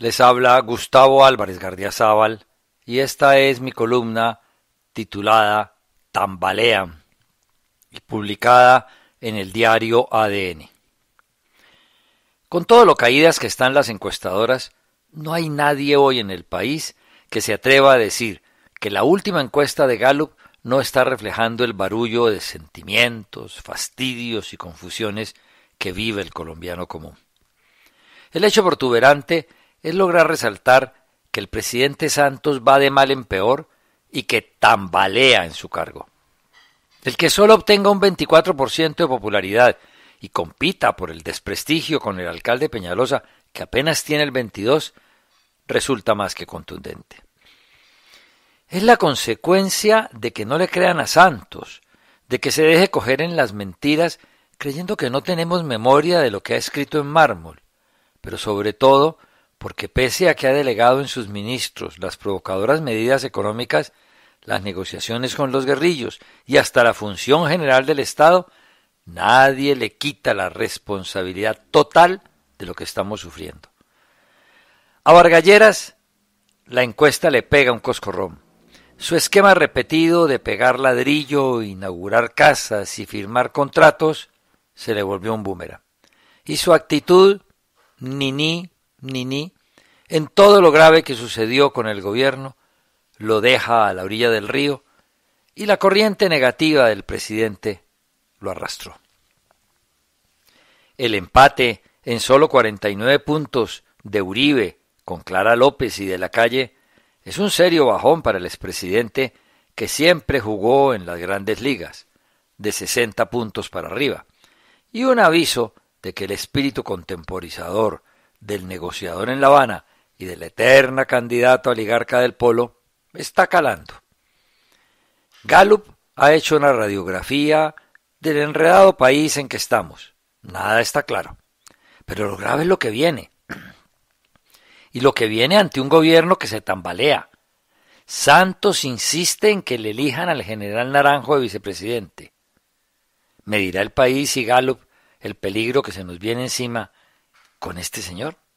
Les habla Gustavo Álvarez Gardiazabal y esta es mi columna titulada Tambalean y publicada en el diario ADN. Con todo lo caídas que están las encuestadoras, no hay nadie hoy en el país que se atreva a decir que la última encuesta de Gallup no está reflejando el barullo de sentimientos, fastidios y confusiones que vive el colombiano común. El hecho protuberante es lograr resaltar que el presidente Santos va de mal en peor y que tambalea en su cargo. El que solo obtenga un 24% de popularidad y compita por el desprestigio con el alcalde Peñalosa, que apenas tiene el 22, resulta más que contundente. Es la consecuencia de que no le crean a Santos, de que se deje coger en las mentiras creyendo que no tenemos memoria de lo que ha escrito en mármol, pero sobre todo porque pese a que ha delegado en sus ministros las provocadoras medidas económicas, las negociaciones con los guerrillos y hasta la función general del Estado, nadie le quita la responsabilidad total de lo que estamos sufriendo. A Vargalleras la encuesta le pega un coscorrón. Su esquema repetido de pegar ladrillo, inaugurar casas y firmar contratos se le volvió un búmera. Y su actitud, ni ni, ni ni, en todo lo grave que sucedió con el gobierno, lo deja a la orilla del río y la corriente negativa del presidente lo arrastró. El empate en solo 49 puntos de Uribe con Clara López y de la calle es un serio bajón para el expresidente que siempre jugó en las grandes ligas, de 60 puntos para arriba, y un aviso de que el espíritu contemporizador del negociador en La Habana y de la eterna candidata oligarca del polo está calando. Gallup ha hecho una radiografía del enredado país en que estamos. Nada está claro. Pero lo grave es lo que viene. Y lo que viene ante un gobierno que se tambalea. Santos insiste en que le elijan al general Naranjo de vicepresidente. ¿Medirá el país y Gallup el peligro que se nos viene encima con este señor?